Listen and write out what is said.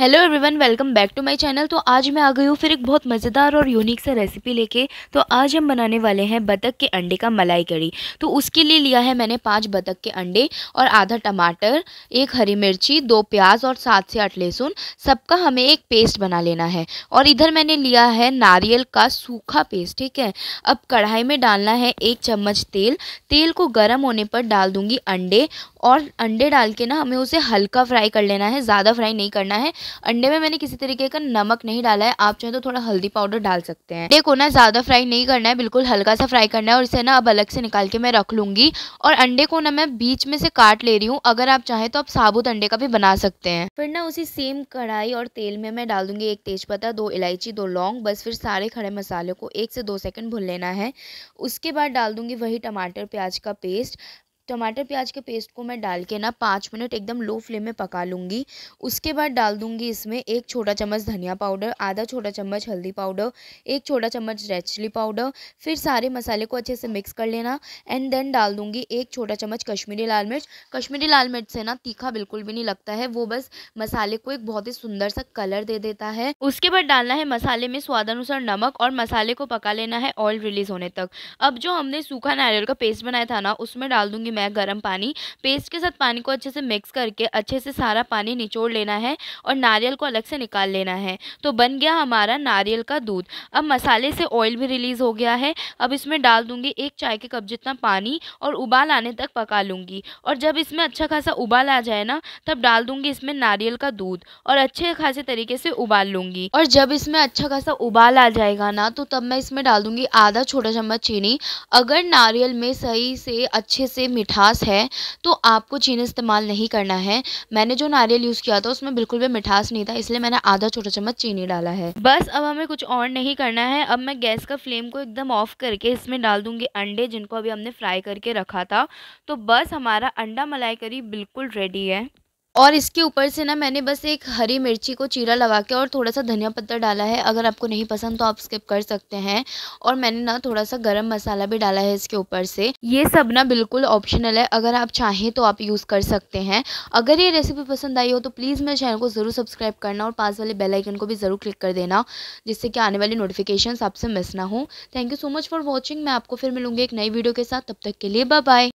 hello everyone welcome back to my channel तो आज मैं आ गई हूँ फिर एक बहुत मज़ेदार और यूनिक सा रेसिपी लेके तो आज हम बनाने वाले हैं बतख के अंडे का मलाई कड़ी तो उसके लिए लिया है मैंने पांच बतख के अंडे और आधा टमाटर एक हरी मिर्ची दो प्याज और सात से आठ लहसुन सबका हमें एक पेस्ट बना लेना है और इधर मैंने लिया है नारियल का सूखा पेस्ट ठीक है अब कढ़ाई में डालना है एक चम्मच तेल तेल को गर्म होने पर डाल दूँगी अंडे और अंडे डाल के ना हमें उसे हल्का फ्राई कर लेना है ज़्यादा फ्राई नहीं करना है अंडे में मैंने किसी तरीके का नमक नहीं डाला है आप चाहे तो थोड़ा हल्दी पाउडर डाल सकते हैं देखो ना ज़्यादा फ्राई नहीं करना है बिल्कुल हल्का सा फ्राई करना है और इसे ना अब अलग से निकाल के मैं रख लूंगी और अंडे को ना मैं बीच में से काट ले रही हूँ अगर आप चाहें तो आप साबुत अंडे का भी बना सकते हैं फिर ना उसी सेम कढ़ाई और तेल में मैं डाल दूंगी एक तेज दो इलायची दो लौंग बस फिर सारे खड़े मसाले को एक से दो सेकंड भुन लेना है उसके बाद डाल दूंगी वही टमाटर प्याज का पेस्ट टमाटर प्याज के पेस्ट को मैं डाल के ना पाँच मिनट एकदम लो फ्लेम में पका लूँगी उसके बाद डाल दूँगी इसमें एक छोटा चम्मच धनिया पाउडर आधा छोटा चम्मच हल्दी पाउडर एक छोटा चम्मच रेड चिली पाउडर फिर सारे मसाले को अच्छे से मिक्स कर लेना एंड देन डाल दूँगी एक छोटा चम्मच कश्मीरी लाल मिर्च कश्मीरी लाल मिर्च से ना तीखा बिल्कुल भी नहीं लगता है वो बस मसाले को एक बहुत ही सुंदर सा कलर दे देता है उसके बाद डालना है मसाले में स्वादानुसार नमक और मसाले को पका लेना है ऑयल रिलीज होने तक अब जो हमने सूखा नारियल का पेस्ट बनाया था ना उसमें डाल दूँगी लूँगी मैं गर्म पानी पेस्ट के साथ पानी को अच्छे से मिक्स करके अच्छे से सारा पानी निचोड़ लेना है और नारियल को अलग से निकाल लेना है तो बन गया हमारा नारियल का दूध अब मसाले से ऑयल भी रिलीज़ हो गया है अब इसमें डाल दूँगी एक चाय के कप जितना पानी और उबाल आने तक पका लूँगी और जब इसमें अच्छा खासा उबाल आ जाए ना तब डाल दूँगी इसमें नारियल का दूध और अच्छे खासे तरीके से उबाल लूँगी और जब इसमें अच्छा खासा उबाल आ जाएगा ना तो तब मैं इसमें डाल दूँगी आधा छोटा चम्मच चीनी अगर नारियल में सही से अच्छे से मिठास है तो आपको चीनी इस्तेमाल नहीं करना है मैंने जो नारियल यूज़ किया था उसमें बिल्कुल भी मिठास नहीं था इसलिए मैंने आधा छोटा चम्मच चीनी डाला है बस अब हमें कुछ और नहीं करना है अब मैं गैस का फ्लेम को एकदम ऑफ करके इसमें डाल दूंगी अंडे जिनको अभी हमने फ्राई करके रखा था तो बस हमारा अंडा मलाई करी बिल्कुल रेडी है और इसके ऊपर से ना मैंने बस एक हरी मिर्ची को चीरा लगा के और थोड़ा सा धनिया पत्ता डाला है अगर आपको नहीं पसंद तो आप स्किप कर सकते हैं और मैंने ना थोड़ा सा गरम मसाला भी डाला है इसके ऊपर से ये सब ना बिल्कुल ऑप्शनल है अगर आप चाहें तो आप यूज़ कर सकते हैं अगर ये रेसिपी पसंद आई हो तो प्लीज़ मेरे चैनल को ज़रूर सब्सक्राइब करना और पास वाले बेलाइकन को भी ज़रूर क्लिक कर देना जिससे कि आने वाली नोटिफिकेशन आपसे मिस ना हो thank you so much for watching मैं आपको फिर मिलूंगी एक नई वीडियो के साथ तब तक के लिए बाय